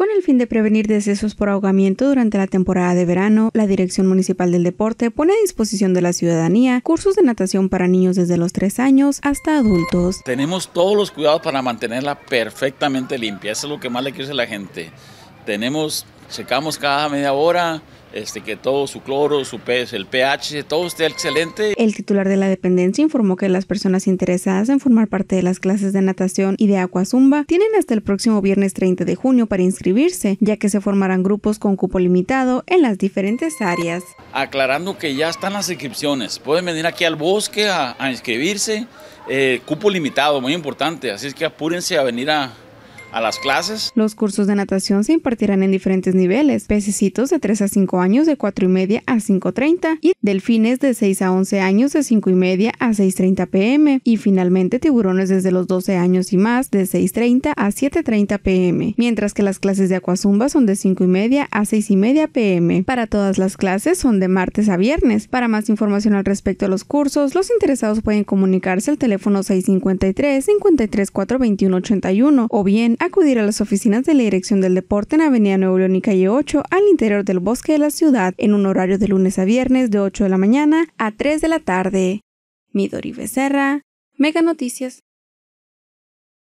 Con el fin de prevenir decesos por ahogamiento durante la temporada de verano, la Dirección Municipal del Deporte pone a disposición de la ciudadanía cursos de natación para niños desde los 3 años hasta adultos. Tenemos todos los cuidados para mantenerla perfectamente limpia, eso es lo que más le quiere a la gente. Tenemos, checamos cada media hora, este, que todo su cloro, su pez, el pH, todo esté excelente. El titular de la dependencia informó que las personas interesadas en formar parte de las clases de natación y de acuazumba tienen hasta el próximo viernes 30 de junio para inscribirse, ya que se formarán grupos con cupo limitado en las diferentes áreas. Aclarando que ya están las inscripciones, pueden venir aquí al bosque a, inscribirse, eh, cupo limitado, muy importante, así es que apúrense a venir a, a las clases. Los cursos de natación se impartirán en diferentes niveles, pececitos de 3 a 5 años de 4 y media a 5.30 y delfines de 6 a 11 años de 5 y media a 6.30 pm y finalmente tiburones desde los 12 años y más de 6.30 a 7.30 pm, mientras que las clases de acuazumba son de 5 y media a 6 y media pm. Para todas las clases son de martes a viernes. Para más información al respecto de los cursos, los interesados pueden comunicarse al teléfono 653 534 81 o bien acudir a las oficinas de la Dirección del Deporte en Avenida Nuevo León y Calle 8 al interior del bosque de la ciudad en un horario de lunes a viernes de 8 de la mañana a 3 de la tarde. Midori Becerra, Mega Noticias.